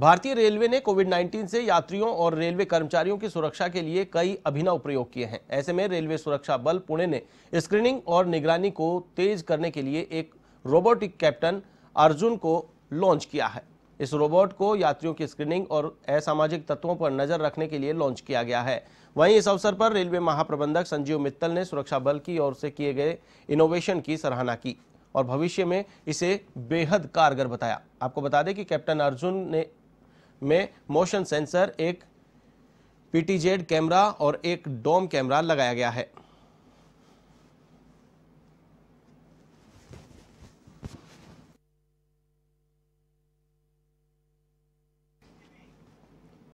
भारतीय रेलवे ने कोविड 19 से यात्रियों और रेलवे कर्मचारियों की सुरक्षा के लिए कई अभिनव प्रयोग किए हैं ऐसे में रेलवे सुरक्षा बल पुणे ने स्क्रीनिंग और निगरानी को तेज करने के लिए एक रोबोटिक कैप्टन अर्जुन को लॉन्च किया है इस रोबोट को यात्रियों की स्क्रीनिंग और असामाजिक तत्वों पर नजर रखने के लिए लॉन्च किया गया है वहीं इस अवसर पर रेलवे महाप्रबंधक संजीव मित्तल ने सुरक्षा बल की ओर से किए गए इनोवेशन की सराहना की और भविष्य में इसे बेहद कारगर बताया आपको बता दें कि कैप्टन अर्जुन ने में मोशन सेंसर एक पीटीजेड कैमरा और एक डोम कैमरा लगाया गया है